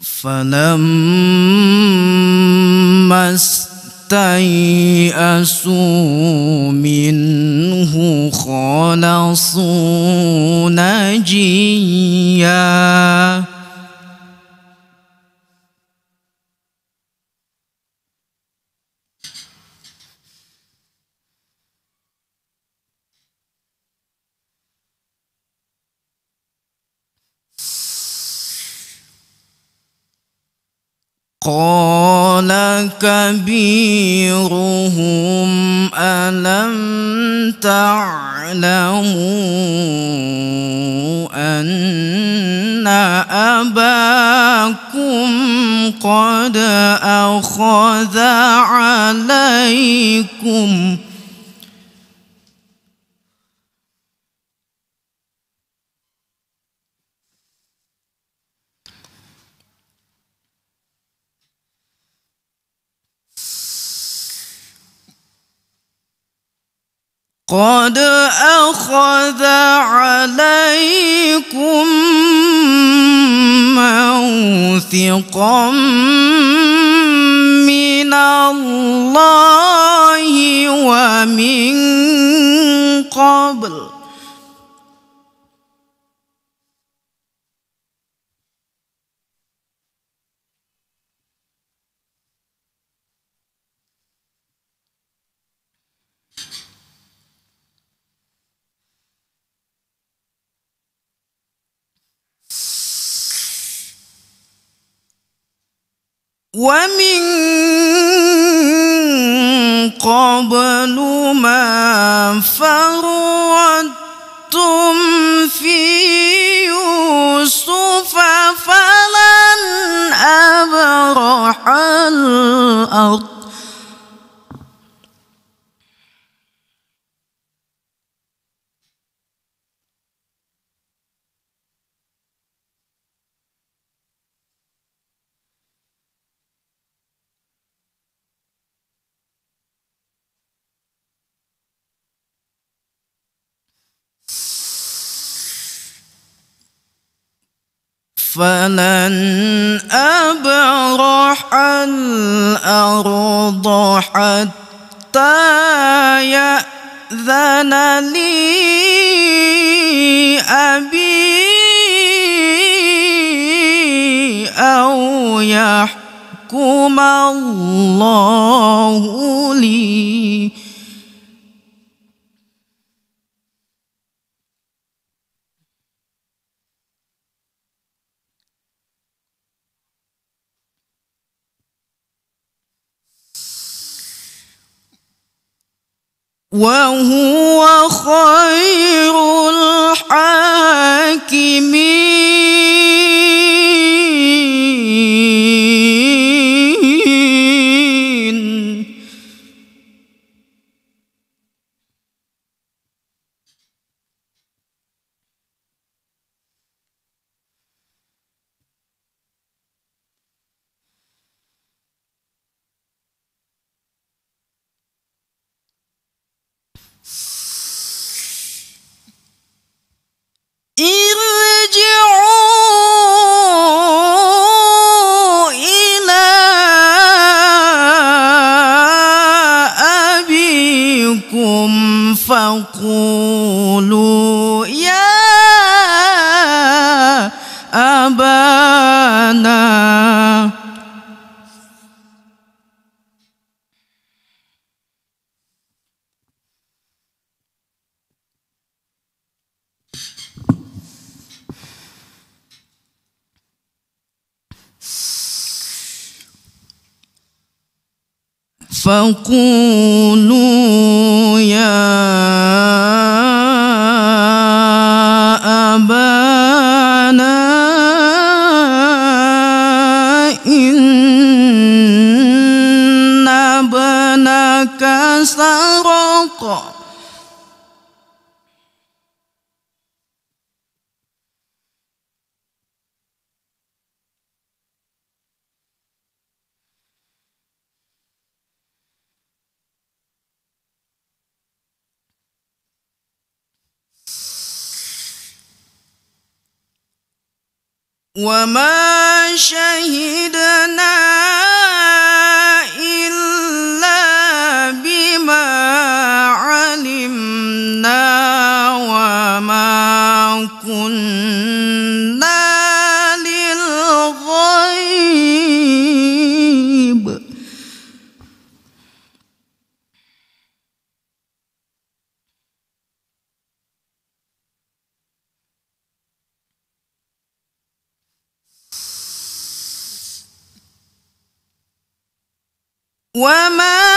فلما استيأسوا منه خلصوا نجياً كبيرهم ألم تعلموا أن أباكم قد أخذ عليكم قد أخذ عليكم موثقا من الله ومن قبل ومن قبل ما فرطتم في يوسف فلن أبرح الأرض فلن أبرح الأرض حتى يأذن لي أبي أو يحكم الله لي وهو خير الحاكمين ارجعوا إلى أبيكم فقولوا يا أبانا فقولوا يا أبانا وما شهدنا إلا بما علمنا 我们。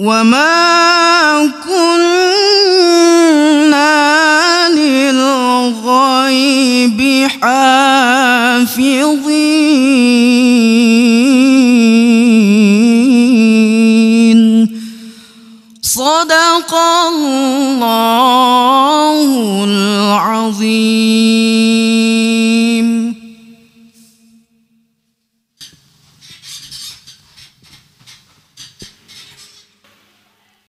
وما كنا للغيب حافظين صدق الله العظيم